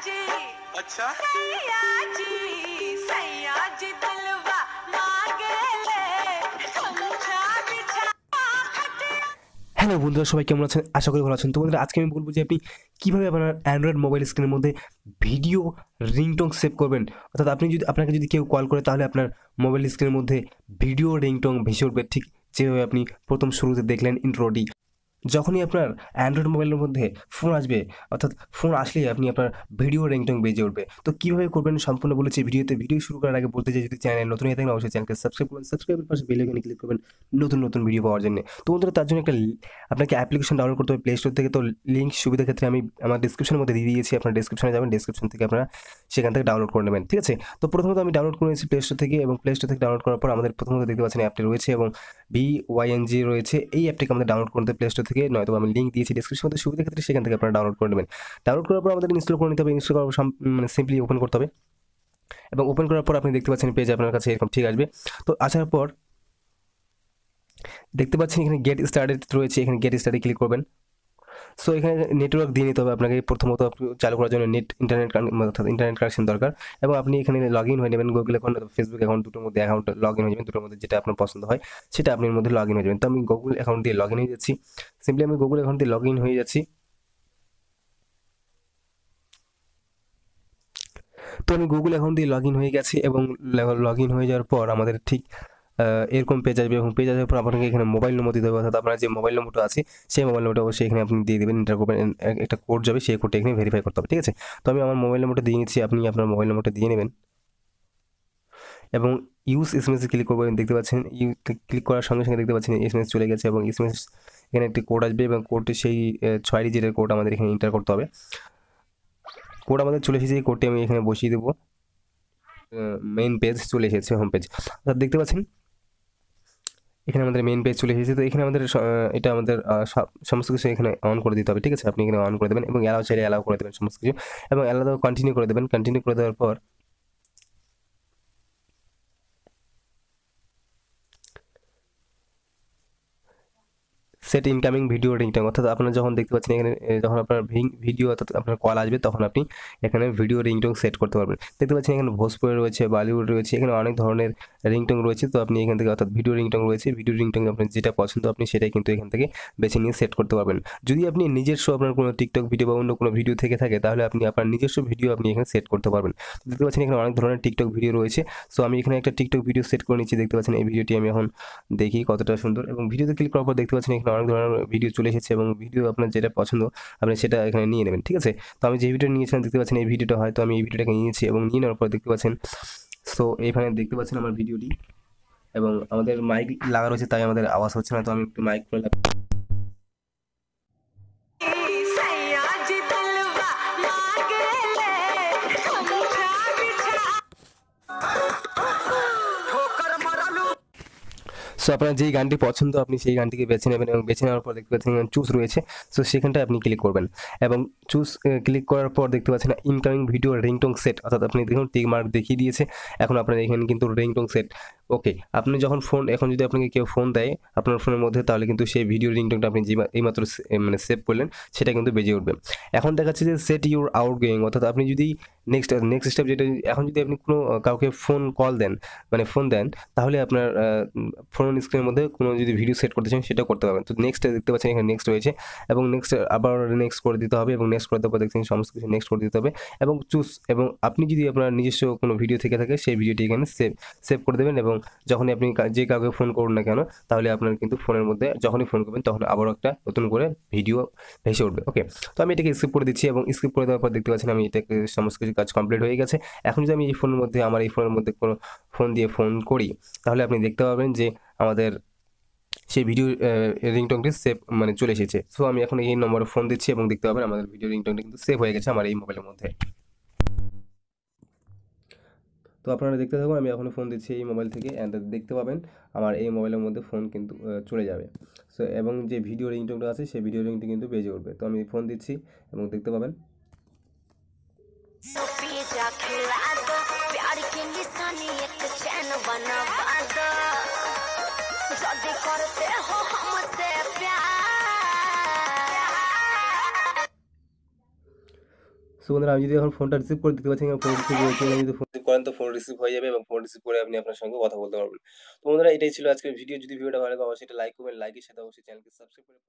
hello বন্ধুরা সবাই কেমন আছেন আশা করি ভালো আছেন তো বন্ধুরা আজকে আমি বলবো যে আপনি কীভাবে আপনার অ্যান্ড্রয়েড মোবাইল স্ক্রিনের মধ্যে ভিডিও রিংটং সেভ করবেন অর্থাৎ আপনি যদি আপনাকে যদি কেউ কল করে তাহলে আপনার মোবাইল স্ক্রিনের মধ্যে ভিডিও রিংটং ভেসে উঠবে ঠিক যেভাবে আপনি প্রথম শুরুতে দেখলেন ইন্ট্রোটি যখনই আপনার অ্যান্ড্রয়েড মোবাইলের মধ্যে ফোন আসবে অর্থাৎ ফোন আসলেই আপনি আপনার ভিডিও রেংটং বেজে উঠবে তো কীভাবে করবেন সম্পূর্ণ বলেছি ভিডিওতে ভিডিও শুরু করার আগে বলতে চাই যদি চ্যানেল নতুন হয়ে থাকেন অবশ্যই চ্যানেলকে সাবস্ক্রাইব করবেন সাবস্ক্রাইবের পাশে বেল ক্লিক করবেন নতুন নতুন ভিডিও পাওয়ার জন্য তো বন্ধুরা তার জন্য একটা আপনাকে অ্যাপ্লিকেশন ডাউনলোড করতে হবে প্লে স্টোর থেকে তো লিঙ্ক সুবিধা ক্ষেত্রে আমি আমার ডিসক্রিপশনের মধ্যে দিয়ে দিয়েছি আপনার ডিসক্রিপশনে যাবেন ডিসক্রিপশন থেকে আপনারা সেখান থেকে ডাউনলোড করে নেবেন ঠিক আছে তো প্রথমত আমি ডাউনলোড করে নিয়েছি প্লে স্টোর থেকে এবং প্লে স্টোর থেকে ডাউনলোড করার পর আমাদের প্রথমত দেখতে পাচ্ছেন অ্যাপটি রয়েছে এবং ওয়াইএনজি রয়েছে এই অ্যাপটিকে আমাদের ডাউনলোড করতে প্লে স্টোর থেকে নয়তো আমি লিঙ্ক দিয়েছি ডিসক্রিপশন মধ্যে সুবিধা ক্ষেত্রে সেখান থেকে আপনারা ডাউনলোড করে নেবেন ডাউনলোড করার পর আমাদের ইনস্টল করে নিতে হবে ইনস্টল করার মানে সিম্পলি ওপেন করতে হবে এবং ওপেন করার পর আপনি দেখতে পাচ্ছেন পেজ আপনার কাছে এরকম ঠিক আসবে তো আসার পর দেখতে পাচ্ছেন এখানে গেট স্টার্টেড রয়েছে এখানে গেট স্টার্টে ক্লিক করবেন সো এখানে নেটওয়ার্ক দিয়ে নিতে হবে আপনাকে প্রথমত চালু করার জন্য নেট মানে ইন্টারনেট অর্থাৎ ইন্টারনেট কানেকশন দরকার এবং আপনি এখানে লগ ইন হয়ে নেবেন গুগল অ্যাকাউন্ট ফেসবুক অ্যাকাউন্ট দুটোর মধ্যে অ্যাকাউন্ট লগ ইন হয়ে যাবেন দুটোর মধ্যে যেটা আপনার পছন্দ হয় সেটা আপনার মধ্যে লগ ইন হয়ে যাবেন তো আমি গুগল অ্যাকাউন্ট দিয়ে লগ ইন হয়ে যাচ্ছি সিম্পলি আমি গুগল অ্যাকাউন্ট দিয়ে লগ ইন হয়ে যাচ্ছি তো আমি গুগল অ্যাকাউন্ট দিয়ে লগ ইন হয়ে গেছি এবং লগ ইন হয়ে যাওয়ার পর আমাদের ঠিক এরকম পেজ আসবে এবং পেজ আসার পর আপনাকে এখানে মোবাইল নম্বর দিতে হবে অর্থাৎ আপনার যে মোবাইল নম্বরটা আছে সেই মোবাইল নম্বরটা অবশ্যই এখানে আপনি দিয়ে দেবেন ইন্টার করবেন একটা কোড যাবে সেই কোডটা এখানে ভেরিফাই করতে হবে ঠিক আছে তো আমি আমার মোবাইল নম্বরটা দিয়ে নিচ্ছি আপনি আপনার মোবাইল নম্বরটা দিয়ে নেবেন এবং ইউজ এস ক্লিক করবেন দেখতে পাচ্ছেন ইউ ক্লিক করার সঙ্গে সঙ্গে দেখতে পাচ্ছেন এসএমএস চলে গেছে এবং এস এস এখানে একটি কোড আসবে এবং কোডটি সেই ছয় ডিজিটের কোড আমাদের এখানে এন্টার করতে হবে কোড আমাদের চলে এসেছে এই কোডটি আমি এখানে বসিয়ে দেবো মেইন পেজ চলে এসেছে হোম পেজ দেখতে পাচ্ছেন এখানে আমাদের মেন পেজ চলে এসেছে তো এখানে আমাদের এটা আমাদের সমস্ত কিছু এখানে অন করে দিতে হবে ঠিক আছে আপনি এখানে অন করে দেবেন এবং অ্যালাউ চাইলে অ্যালাউ করে দেবেন সমস্ত কিছু এবং অ্যালাউ কন্টিনিউ করে দেবেন কন্টিনিউ করে দেওয়ার পর সেট ইনকামিং ভিডিও রিংটাইম অর্থাৎ আপনার যখন দেখতে পাচ্ছেন এখানে যখন আপনার ভিডিও অর্থাৎ আপনার কল আসবে তখন আপনি এখানে ভিডিও রিংটোন সেট করতে পারবেন দেখতে পাচ্ছেন এখানে ভোজপুরে রয়েছে বলিউড রয়েছে এখানে অনেক ধরনের রিংটং রয়েছে তো আপনি এখান থেকে অর্থাৎ ভিডিও রিংটং রয়েছে ভিডিও রিংটোন আপনার যেটা পছন্দ আপনি সেটাই কিন্তু এখান থেকে বেছে নিয়ে সেট করতে পারবেন যদি আপনি নিজস্ব আপনার কোনো টিকটক ভিডিও বা অন্য কোনো ভিডিও থেকে থাকে তাহলে আপনি আপনার নিজস্ব ভিডিও আপনি এখানে সেট করতে পারবেন দেখতে পাচ্ছেন এখানে অনেক ধরনের টিকটক ভিডিও রয়েছে সো আমি এখানে একটা টিকটক ভিডিও সেট করে নিচ্ছি দেখতে পাচ্ছেন এই ভিডিওটি আমি এখন দেখি কতটা সুন্দর এবং ভিডিওতে ক্লিক করার পর দেখতে পাচ্ছেন এখানে অনেক ধরনের ভিডিও চলে এসেছে এবং ভিডিও আপনার যেটা পছন্দ আপনি সেটা এখানে নিয়ে নেবেন ঠিক আছে তো আমি যে ভিডিও নিয়েছিলাম দেখতে পাচ্ছেন এই ভিডিওটা হয়তো আমি এই ভিডিওটাকে নিয়েছি এবং নিয়ে নেওয়ার পর দেখতে পাচ্ছেন সো এখানে দেখতে পাচ্ছেন আমার ভিডিওটি এবং আমাদের মাইক লাগা রয়েছে তাই আমাদের আওয়াজ হচ্ছে না তো আমি একটু মাইক করে সো আপনার যেই গানটি পছন্দ আপনি সেই গানটিকে বেছে নেবেন এবং বেছে নেওয়ার পর দেখতে পাচ্ছেন চুজ রয়েছে সো সেখানটায় আপনি ক্লিক করবেন এবং চুজ ক্লিক করার পর দেখতে পাচ্ছেন ইনকামিং ভিডিও রিংটোং সেট অর্থাৎ আপনি দেখুন টিক মার্ক দেখিয়ে দিয়েছে এখন আপনার এখানে কিন্তু রিংটোং সেট ওকে আপনি যখন ফোন এখন যদি আপনাকে কেউ ফোন দেয় আপনার ফোনের মধ্যে তাহলে কিন্তু সেই ভিডিও রিংটোনটা আপনি এইমাত্র মানে সেভ করলেন সেটা কিন্তু বেজে উঠবে এখন দেখাচ্ছে যে সেট ইউর আউট গোয়িং অর্থাৎ আপনি যদি নেক্সট নেক্সট স্টেপ যেটা এখন যদি আপনি কোনো কাউকে ফোন কল দেন মানে ফোন দেন তাহলে আপনার ফোন স্ক্রিনের মধ্যে কোনো যদি ভিডিও সেট করতে চান সেটাও করতে পারবেন তো নেক্সট দেখতে পাচ্ছেন এখানে নেক্সট রয়েছে এবং নেক্সট আবার নেক্সট করে দিতে হবে এবং নেক্সট করে দেওয়ার পর দেখছেন সমস্ত কিছু নেক্সট করে দিতে হবে এবং চুজ এবং আপনি যদি আপনার নিজস্ব কোনো ভিডিও থেকে থাকে সেই ভিডিওটি এখানে সেভ সেভ করে দেবেন এবং যখনই আপনি যে কাউকে ফোন করুন না কেন তাহলে আপনার কিন্তু ফোনের মধ্যে যখনই ফোন করবেন তখন আবারও একটা নতুন করে ভিডিও ভেসে উঠবে ওকে তো আমি এটাকে স্কিপ করে দিচ্ছি এবং স্কিপ করে দেওয়ার পর দেখতে পাচ্ছেন আমি এটাকে সমস্ত কিছু কাজ কমপ্লিট হয়ে গেছে এখন যদি আমি এই ফোনের মধ্যে আমার এই ফোনের মধ্যে কোনো ফোন দিয়ে ফোন করি তাহলে আপনি দেখতে পাবেন যে আমাদের সেই ভিডিও রিংটংটি সেভ মানে চলে এসেছে সো আমি এখন এই নম্বরে ফোন দিচ্ছি এবং দেখতে পাবেন আমাদের ভিডিও রিংটংটা কিন্তু সেভ হয়ে গেছে আমার এই মোবাইলের মধ্যে তো আপনারা দেখতে থাকুন আমি এখনও ফোন দিচ্ছি এই মোবাইল থেকে অ্যান্ড দেখতে পাবেন আমার এই মোবাইলের মধ্যে ফোন কিন্তু চলে যাবে সো এবং যে ভিডিও রিংটোনটা আছে সেই ভিডিও রিংটি কিন্তু বেজে উঠবে তো আমি ফোন দিচ্ছি এবং দেখতে পাবেন সো বন্ধুরা আমি যদি এখন ফোনটা রিসিভ করে দিতে পারছি ফোন রিসিভ হয়েছে আমি মানে যদি ফোন রিসিভ করেন তো ফোন রিসিভ হয়ে যাবে এবং ফোন রিসিভ করে আপনি আপনার সঙ্গে কথা বলতে পারবেন তো বন্ধুরা এটাই ছিল আজকের ভিডিও যদি ভিডিওটা ভালো লাগে অবশ্যই লাইক করবেন লাইকের সাথে অবশ্যই চ্যানেলকে সাবস্ক্রাইব করে